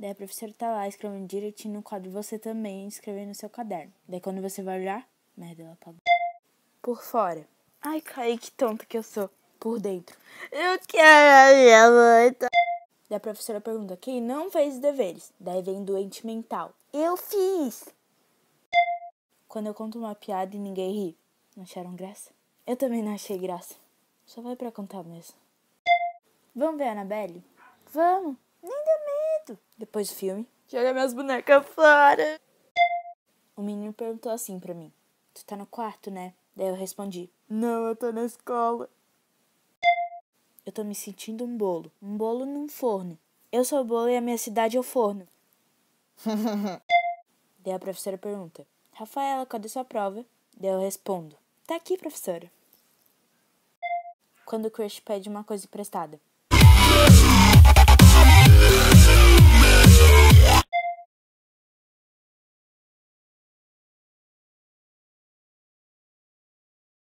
Daí a professora tá lá escrevendo direitinho no quadro, você também escrevendo no seu caderno. Daí quando você vai olhar, merda, ela apagou. Tá Por fora. Ai, Kaique, que tonto que eu sou. Por dentro. Eu quero a minha mãe. Tá? Daí a professora pergunta, quem não fez deveres? Daí vem doente mental. Eu fiz! Quando eu conto uma piada e ninguém ri, não acharam graça? Eu também não achei graça. Só vai pra contar mesmo. Vamos ver a Anabelle? Vamos! Nem deu quarto, depois do filme. Joga minhas bonecas fora. O menino perguntou assim para mim: Tu tá no quarto, né? Daí eu respondi: Não, eu tô na escola. Eu tô me sentindo um bolo. Um bolo num forno. Eu sou o bolo e a minha cidade é o forno. Daí a professora pergunta: Rafaela, cadê sua prova? Daí eu respondo: Tá aqui, professora. Quando o crush pede uma coisa emprestada.